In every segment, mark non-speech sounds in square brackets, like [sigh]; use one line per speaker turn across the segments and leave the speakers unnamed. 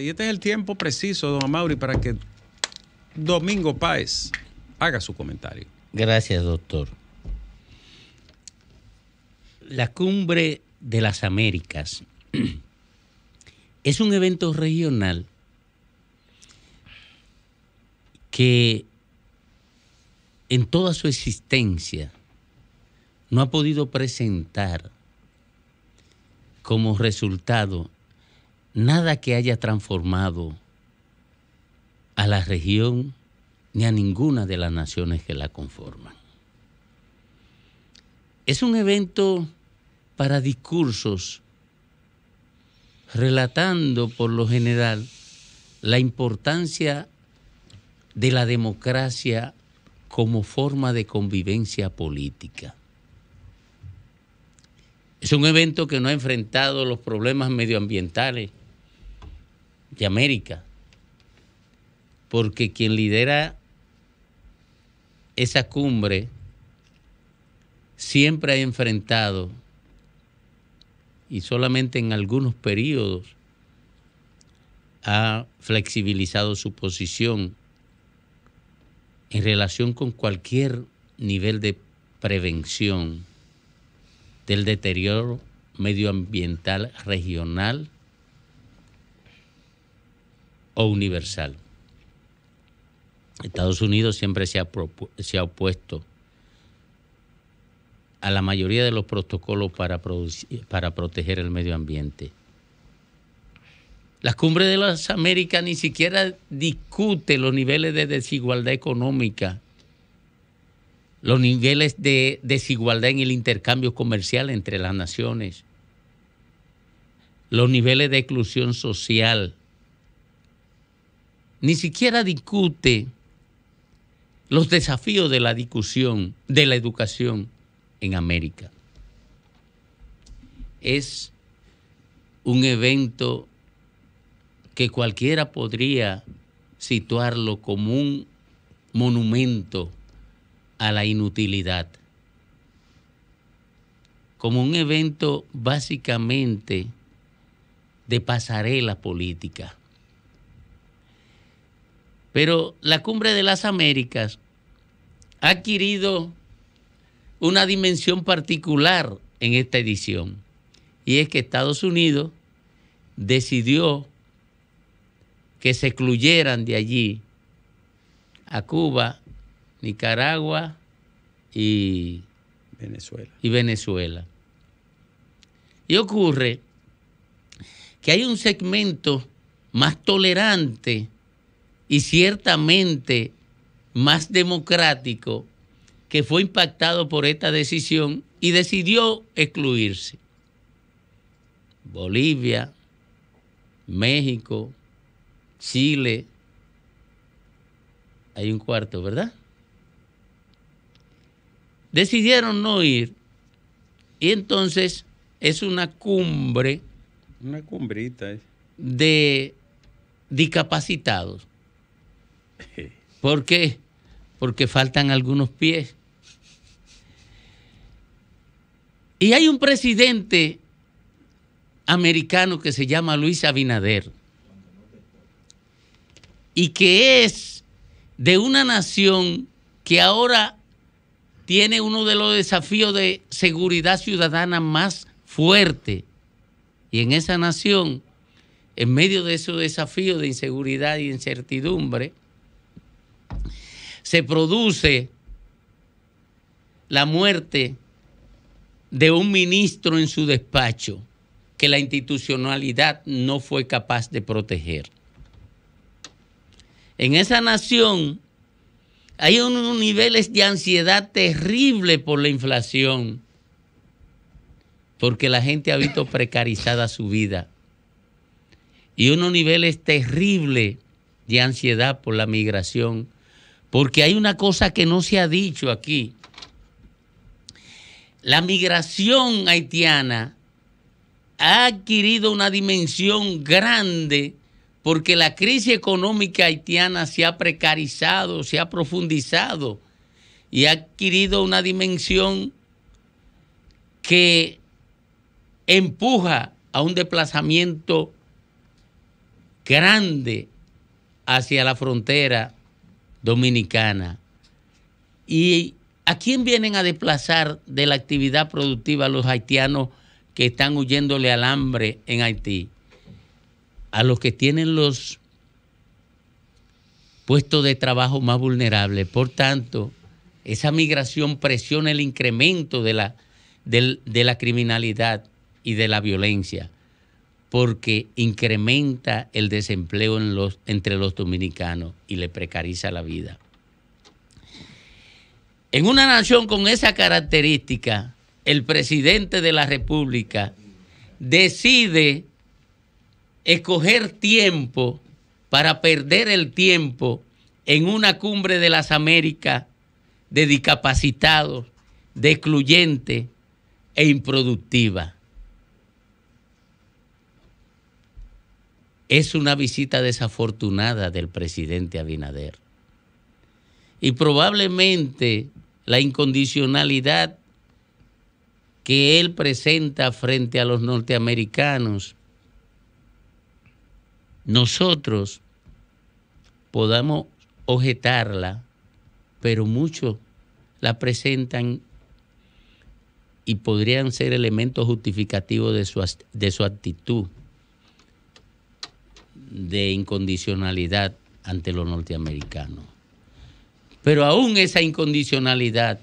Y este es el tiempo preciso, don Amaury, para que Domingo Páez haga su comentario. Gracias, doctor. La cumbre de las Américas [clears throat] es un evento regional que en toda su existencia no ha podido presentar como resultado nada que haya transformado a la región ni a ninguna de las naciones que la conforman. Es un evento para discursos, relatando por lo general la importancia de la democracia como forma de convivencia política. Es un evento que no ha enfrentado los problemas medioambientales América, porque quien lidera esa cumbre siempre ha enfrentado, y solamente en algunos periodos, ha flexibilizado su posición en relación con cualquier nivel de prevención del deterioro medioambiental regional universal. Estados Unidos siempre se ha, opuesto a la mayoría de los protocolos para, para proteger el medio ambiente. Las cumbres de las Américas ni siquiera discute los niveles de desigualdad económica, los niveles de desigualdad en el intercambio comercial entre las naciones, los niveles de exclusión social, ni siquiera discute los desafíos de la discusión, de la educación en América. Es un evento que cualquiera podría situarlo como un monumento a la inutilidad, como un evento básicamente de pasarela política pero la cumbre de las Américas ha adquirido una dimensión particular en esta edición. Y es que Estados Unidos decidió que se excluyeran de allí a Cuba, Nicaragua y Venezuela. Y Venezuela. Y ocurre que hay un segmento más tolerante y ciertamente más democrático que fue impactado por esta decisión y decidió excluirse. Bolivia, México, Chile, hay un cuarto, ¿verdad? Decidieron no ir y entonces es una cumbre. Una cumbrita. Eh. De discapacitados. [laughs] ¿Por qué? Porque faltan algunos pies. Y hay un presidente americano que se llama Luis Abinader y que es de una nación que ahora tiene uno de los desafíos de seguridad ciudadana más fuerte. Y en esa nación, en medio de esos desafíos de inseguridad y incertidumbre, se produce la muerte de un ministro en su despacho que la institucionalidad no fue capaz de proteger. En esa nación hay unos niveles de ansiedad terrible por la inflación, porque la gente ha visto precarizada su vida. Y unos niveles terribles de ansiedad por la migración porque hay una cosa que no se ha dicho aquí. La migración haitiana ha adquirido una dimensión grande porque la crisis económica haitiana se ha precarizado, se ha profundizado y ha adquirido una dimensión que empuja a un desplazamiento grande hacia la frontera dominicana. ¿Y a quién vienen a desplazar de la actividad productiva los haitianos que están huyéndole al hambre en Haití? A los que tienen los puestos de trabajo más vulnerables. Por tanto, esa migración presiona el incremento de la, de la criminalidad y de la violencia porque incrementa el desempleo entre los dominicanos y le precariza la vida. En una nación con esa característica, el presidente de la República decide escoger tiempo para perder el tiempo en una cumbre de las Américas de discapacitados, de excluyente e improductiva. es una visita desafortunada del presidente Abinader. Y probablemente la incondicionalidad que él presenta frente a los norteamericanos, nosotros podamos objetarla, pero muchos la presentan y podrían ser elementos justificativos de su, de su actitud de incondicionalidad ante los norteamericanos. Pero aún esa incondicionalidad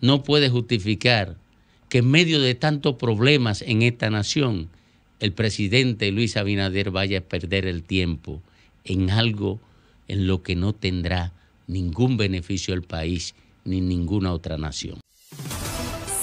no puede justificar que en medio de tantos problemas en esta nación, el presidente Luis Abinader vaya a perder el tiempo en algo en lo que no tendrá ningún beneficio el país ni ninguna otra nación.